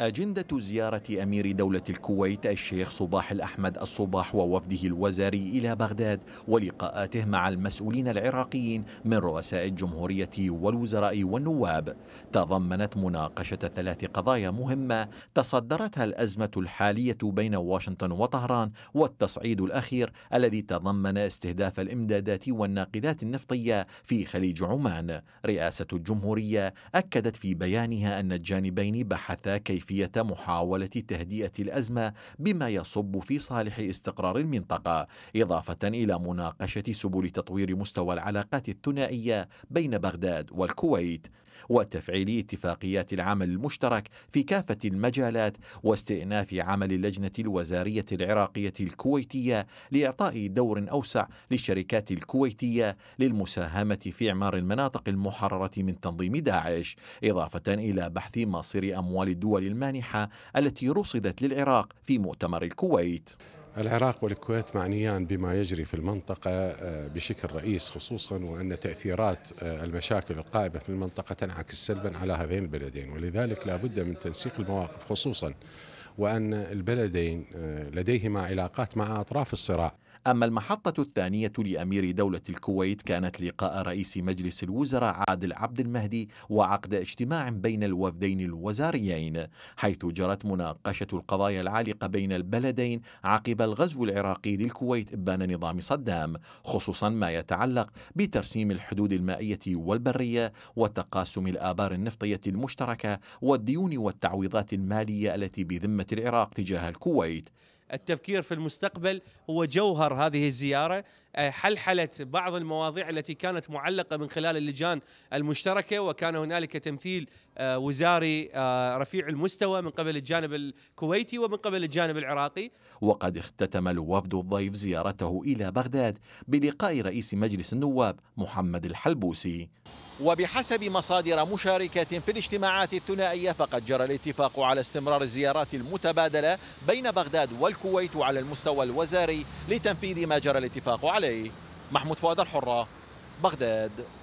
أجندة زيارة أمير دولة الكويت الشيخ صباح الأحمد الصباح ووفده الوزاري إلى بغداد ولقاءاته مع المسؤولين العراقيين من رؤساء الجمهورية والوزراء والنواب تضمنت مناقشة ثلاث قضايا مهمة تصدرتها الأزمة الحالية بين واشنطن وطهران والتصعيد الأخير الذي تضمن استهداف الإمدادات والناقلات النفطية في خليج عمان رئاسة الجمهورية أكدت في بيانها أن الجانبين بحثا كيف كيفية محاولة تهدئة الأزمة بما يصب في صالح استقرار المنطقة إضافة إلى مناقشة سبل تطوير مستوى العلاقات الثنائية بين بغداد والكويت وتفعيل اتفاقيات العمل المشترك في كافة المجالات واستئناف عمل اللجنة الوزارية العراقية الكويتية لإعطاء دور أوسع للشركات الكويتية للمساهمة في إعمار المناطق المحررة من تنظيم داعش إضافة إلى بحث مصير أموال الدول المانحة التي رصدت للعراق في مؤتمر الكويت العراق والكويت معنيان بما يجري في المنطقة آه، بشكل رئيس خصوصا وأن تأثيرات آه، المشاكل القائمة في المنطقة تنعكس سلبا على هذين البلدين ولذلك لا بد من تنسيق المواقف خصوصا وأن البلدين آه، لديهما علاقات مع أطراف الصراع أما المحطة الثانية لأمير دولة الكويت كانت لقاء رئيس مجلس الوزراء عادل عبد المهدي وعقد اجتماع بين الوفدين الوزاريين حيث جرت مناقشة القضايا العالقة بين البلدين عقب الغزو العراقي للكويت إبان نظام صدام خصوصا ما يتعلق بترسيم الحدود المائية والبرية وتقاسم الآبار النفطية المشتركة والديون والتعويضات المالية التي بذمة العراق تجاه الكويت التفكير في المستقبل هو جوهر هذه الزيارة أه، حلحلة بعض المواضيع التي كانت معلقة من خلال اللجان المشتركة وكان هنالك تمثيل أه، وزاري أه، رفيع المستوى من قبل الجانب الكويتي ومن قبل الجانب العراقي وقد اختتم الوفد الضيف زيارته إلى بغداد بلقاء رئيس مجلس النواب محمد الحلبوسي وبحسب مصادر مشاركة في الاجتماعات الثنائية فقد جرى الاتفاق على استمرار الزيارات المتبادلة بين بغداد والكويت على المستوى الوزاري لتنفيذ ما جرى الاتفاق عليه محمود فؤاد الحرة بغداد